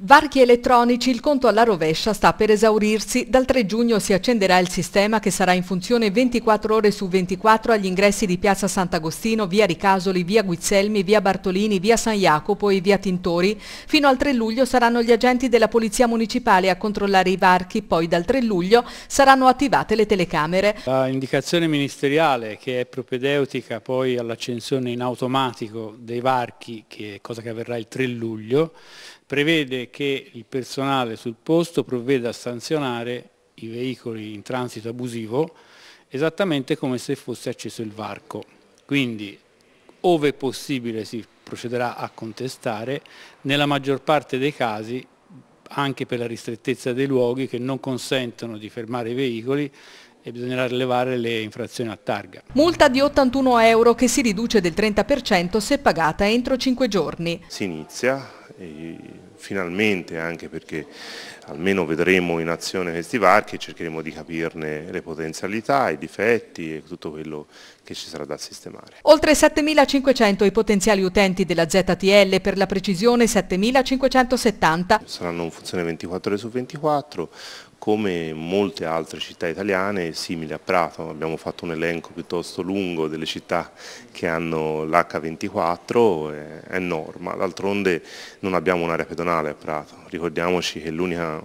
Varchi elettronici, il conto alla rovescia sta per esaurirsi. Dal 3 giugno si accenderà il sistema che sarà in funzione 24 ore su 24 agli ingressi di Piazza Sant'Agostino, via Ricasoli, via Guizzelmi, via Bartolini, via San Jacopo e via Tintori. Fino al 3 luglio saranno gli agenti della Polizia Municipale a controllare i varchi, poi dal 3 luglio saranno attivate le telecamere. La indicazione ministeriale che è propedeutica poi all'accensione in automatico dei varchi, che è cosa che avverrà il 3 luglio, prevede che il personale sul posto provveda a sanzionare i veicoli in transito abusivo esattamente come se fosse acceso il varco. Quindi, ove possibile, si procederà a contestare, nella maggior parte dei casi, anche per la ristrettezza dei luoghi che non consentono di fermare i veicoli, e bisognerà rilevare le infrazioni a targa. Multa di 81 euro che si riduce del 30% se pagata entro 5 giorni. Si inizia finalmente anche perché almeno vedremo in azione questi varchi e cercheremo di capirne le potenzialità, i difetti e tutto quello che ci sarà da sistemare. Oltre 7.500 i potenziali utenti della ZTL, per la precisione 7.570. Saranno in funzione 24 ore su 24, come molte altre città italiane, simili a Prato, abbiamo fatto un elenco piuttosto lungo delle città che hanno l'H24, è norma, d'altronde non abbiamo un'area pedonale a Prato, ricordiamoci che l'unica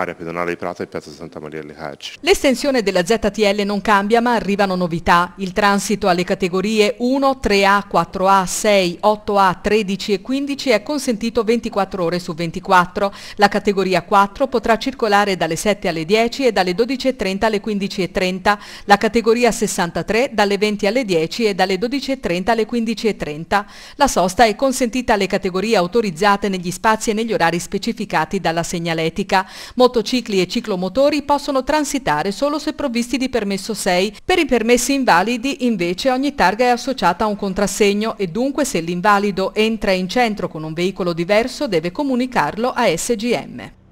area pedonale di Prato e piazza Santa Maria delle Carci. L'estensione della ZTL non cambia ma arrivano novità. Il transito alle categorie 1, 3A, 4A, 6, 8A, 13 e 15 è consentito 24 ore su 24. La categoria 4 potrà circolare dalle 7 alle 10 e dalle 12.30 alle 15.30. La categoria 63 dalle 20 alle 10 e dalle 12.30 alle 15.30. La sosta è consentita alle categorie autorizzate negli spazi e negli orari specificati dalla segnaletica motocicli e ciclomotori possono transitare solo se provvisti di permesso 6. Per i permessi invalidi invece ogni targa è associata a un contrassegno e dunque se l'invalido entra in centro con un veicolo diverso deve comunicarlo a SGM.